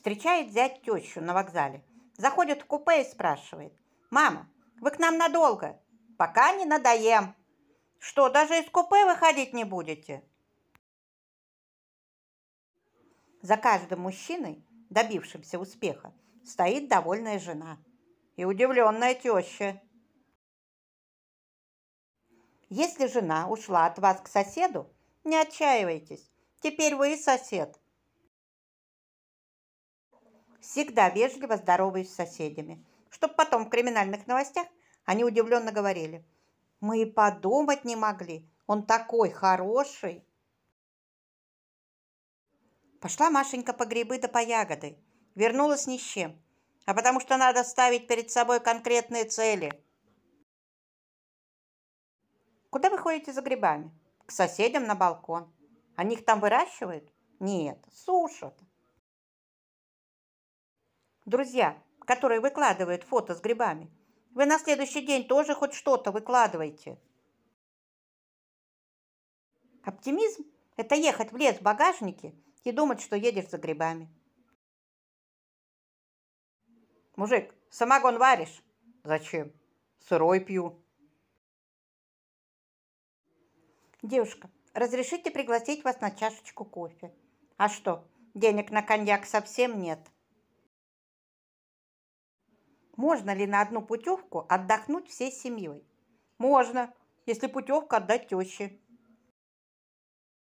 встречает зять тещу на вокзале. Заходит в купе и спрашивает. «Мама, вы к нам надолго?» «Пока не надоем». «Что, даже из купе выходить не будете?» За каждым мужчиной, добившимся успеха, стоит довольная жена и удивленная теща. Если жена ушла от вас к соседу, не отчаивайтесь, теперь вы и сосед – всегда вежливо здороваюсь с соседями, чтобы потом в криминальных новостях они удивленно говорили, мы и подумать не могли, он такой хороший. Пошла Машенька по грибы да по ягоды, вернулась ни с чем, а потому что надо ставить перед собой конкретные цели. Куда вы ходите за грибами? К соседям на балкон. Они их там выращивают? Нет, сушат друзья, которые выкладывают фото с грибами, вы на следующий день тоже хоть что-то выкладываете. Оптимизм – это ехать в лес в багажнике и думать, что едешь за грибами. Мужик, самогон варишь? Зачем? Сырой пью. Девушка, разрешите пригласить вас на чашечку кофе? А что, денег на коньяк совсем нет? – можно ли на одну путевку отдохнуть всей семьей? Можно, если путевку отдать теще.